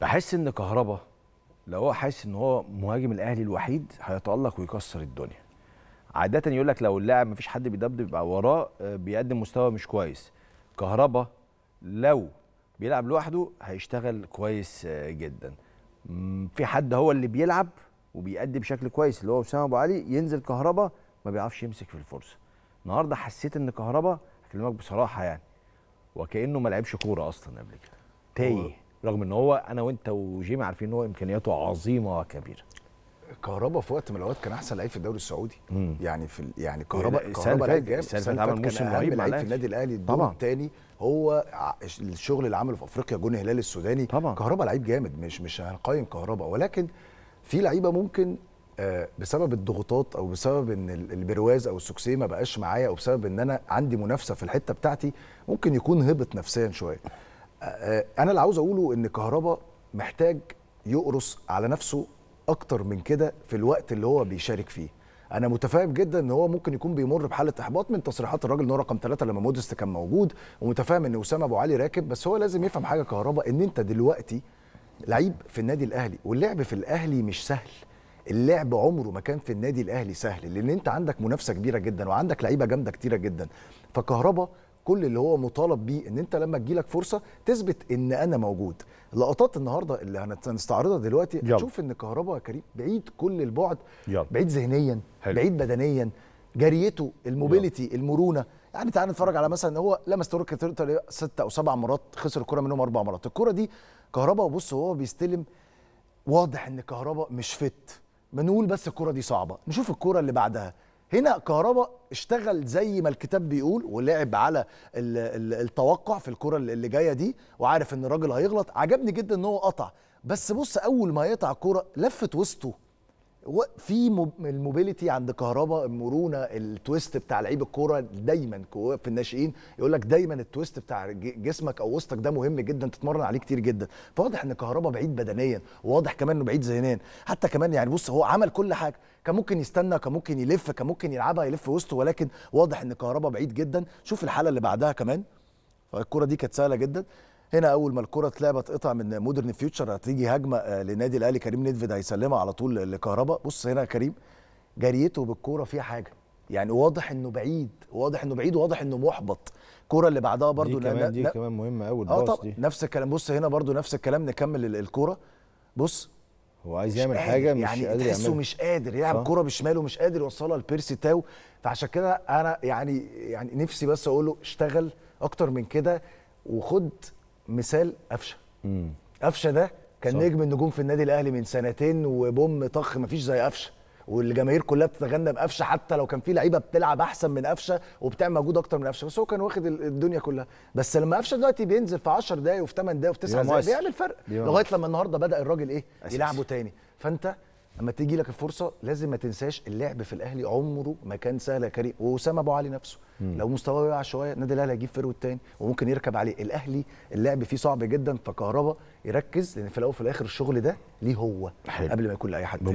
بحس ان كهربا لو هو حاسس ان هو مهاجم الاهلي الوحيد هيتالق ويكسر الدنيا عاده يقول لك لو اللاعب مفيش حد بيدبدب يبقى وراه آه، بيقدم مستوى مش كويس كهربا لو بيلعب لوحده هيشتغل كويس آه، جدا في حد هو اللي بيلعب وبيأدي بشكل كويس اللي هو اسامه ابو علي ينزل كهربا ما بيعرفش يمسك في الفرصه النهارده حسيت ان كهربا اكلمك بصراحه يعني وكانه ما لعبش كوره اصلا قبل كده تايه رغم ان هو انا وانت وجيم عارفين ان هو امكانياته عظيمه وكبيره كهربا في وقت من الاوقات كان احسن لعيب في الدوري السعودي مم. يعني في يعني كهربا كهربا لعيب جامد عمل موسم رهيب لعيب في النادي الاهلي طبعا الثاني هو الشغل اللي عمله في افريقيا جون الهلال السوداني طبعا كهربا لعيب جامد مش مش هنقيم كهربا ولكن في لعيبه ممكن آه، بسبب الضغوطات او بسبب ان البرواز او السوكسي ما بقاش معايا او بسبب ان انا عندي منافسه في الحته بتاعتي ممكن يكون هبط نفسيا شويه آه، انا اللي عاوز اقوله ان كهربا محتاج يقرص على نفسه اكتر من كده في الوقت اللي هو بيشارك فيه انا متفاهم جدا ان هو ممكن يكون بيمر بحاله احباط من تصريحات الراجل ان هو رقم ثلاثة لما مودست كان موجود ومتفاهم ان اسامه ابو علي راكب بس هو لازم يفهم حاجه كهربا ان انت دلوقتي لعيب في النادي الاهلي واللعب في الاهلي مش سهل اللعب عمره ما كان في النادي الاهلي سهل لان انت عندك منافسه كبيره جدا وعندك لعيبه جامده كتيره جدا فكهربا كل اللي هو مطالب بيه ان انت لما تجيلك فرصه تثبت ان انا موجود لقطات النهارده اللي هنستعرضها دلوقتي يلا. ان كهربا كريم بعيد كل البعد يلا. بعيد ذهنيا بعيد بدنيا جريته الموبيليتي المرونه يعني تعال نتفرج على مثلا هو لمس تورك ست او سبع مرات خسر الكره منهم اربع مرات الكره دي كهربا وبص هو بيستلم واضح ان كهربا مش فت بنقول بس الكره دي صعبه نشوف الكره اللي بعدها هنا كهربا اشتغل زي ما الكتاب بيقول ولعب على التوقع في الكره اللي جايه دي وعارف ان الراجل هيغلط عجبني جدا ان هو قطع بس بص اول ما يقطع الكره لفت وسطه في الموبيليتي عند كهربا المرونه التويست بتاع لعيب الكوره دايما في الناشئين يقول لك دايما التويست بتاع جسمك او وسطك ده مهم جدا تتمرن عليه كتير جدا فواضح ان كهربا بعيد بدنيا وواضح كمان انه بعيد ذهنيا حتى كمان يعني بص هو عمل كل حاجه كان ممكن يستنى كان ممكن يلف كان ممكن يلعبها يلف وسطه ولكن واضح ان كهربا بعيد جدا شوف الحاله اللي بعدها كمان الكره دي كانت سهله جدا هنا اول ما الكره اتلعبت قطع من مودرن فيوتشر هتيجي هجمه آه، لنادي الاهلي كريم نيدفيد هيسلمها على طول لكهربا بص هنا يا كريم جريته بالكوره فيها حاجه يعني واضح انه بعيد واضح انه بعيد واضح انه محبط الكوره اللي بعدها برضو دي كمان دي لا كمان مهمه قوي آه، الباص دي نفس الكلام بص هنا برضو نفس الكلام نكمل الكوره بص هو عايز يعمل حاجه مش يعني قادر تحسه مش قادر يلعب كوره بشماله مش قادر يوصلها لبيرسي تاو فعشان كده انا يعني يعني نفسي بس اقول له اشتغل اكتر من كده وخد مثال قفشه قفشه ده كان نجم النجوم في النادي الاهلي من سنتين وبوم طخ مفيش زي قفشه والجماهير كلها بتتغنى بقفشه حتى لو كان في لعيبه بتلعب احسن من قفشه وبتعمل مجهود اكتر من قفشه بس هو كان واخد الدنيا كلها بس لما قفشه دلوقتي بينزل في 10 دقايق وفي 8 دقايق وفي 9 دقايق بيعمل فرق لغايه لما النهارده بدا الراجل ايه يلعبه تاني فانت اما تيجي لك الفرصه لازم ما تنساش اللعب في الاهلي عمره ما كان سهل يا كريم واسامه ابو علي نفسه مم. لو مستواه وقع شويه النادي الاهلي هيجيب فيرو التاني وممكن يركب عليه الاهلي اللعب فيه صعب جدا فكهربا يركز لان في الاول وفي الاخر الشغل ده ليه هو حلو. قبل ما يكون لاي حد